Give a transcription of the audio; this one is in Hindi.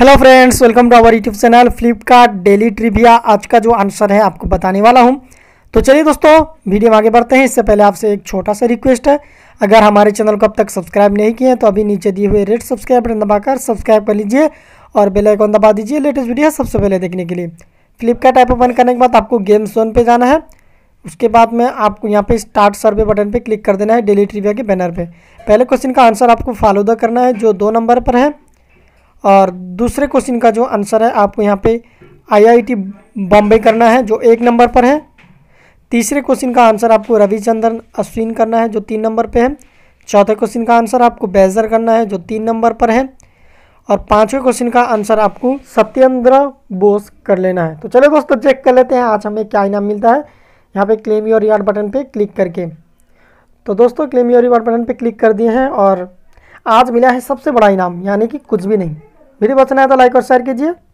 hello friends welcome to our YouTube channel Flipkart daily trivia आज का जो आंसर है आपको बताने वाला हूँ तो चलिए दोस्तों वीडियो आगे बढ़ते हैं इससे पहले आपसे एक छोटा सा रिक्वेस्ट है अगर हमारे चैनल को अब तक सब्सक्राइब नहीं किए हैं तो अभी नीचे दिए हुए रेड सब्सक्राइब बटन दबाकर सब्सक्राइब कर लीजिए और बेलाइकॉन दबा दीजिए लेटेस्ट वीडियो सबसे पहले देखने के लिए फ्लिपकार्ट ऐप ओपन करने के बाद आपको गेम जोन पर जाना है उसके बाद में आपको यहाँ पे स्टार्ट सर्वे बटन पे क्लिक कर देना है डेली ट्रिविया के बैनर पे पहले क्वेश्चन का आंसर आपको फॉलो द करना है जो दो नंबर पर है और दूसरे क्वेश्चन का जो आंसर है आपको यहाँ पे आईआईटी बॉम्बे करना है जो एक नंबर पर है तीसरे क्वेश्चन का आंसर आपको रविचंद्रन अश्विन करना है जो तीन नंबर पे है चौथे क्वेश्चन का आंसर आपको बैजर करना है जो तीन नंबर पर है और पांचवें क्वेश्चन का आंसर आपको सत्येंद्र बोस कर लेना है तो चलो दोस्तों चेक कर लेते हैं आज हमें क्या इनाम मिलता है यहाँ पे क्लेम योर रिवार्ड बटन पे क्लिक करके तो दोस्तों क्लेम योर रिवार्ड बटन पे क्लिक कर दिए हैं और आज मिला है सबसे बड़ा इनाम यानी कि कुछ भी नहीं वीडियो पसंद आया तो लाइक और शेयर कीजिए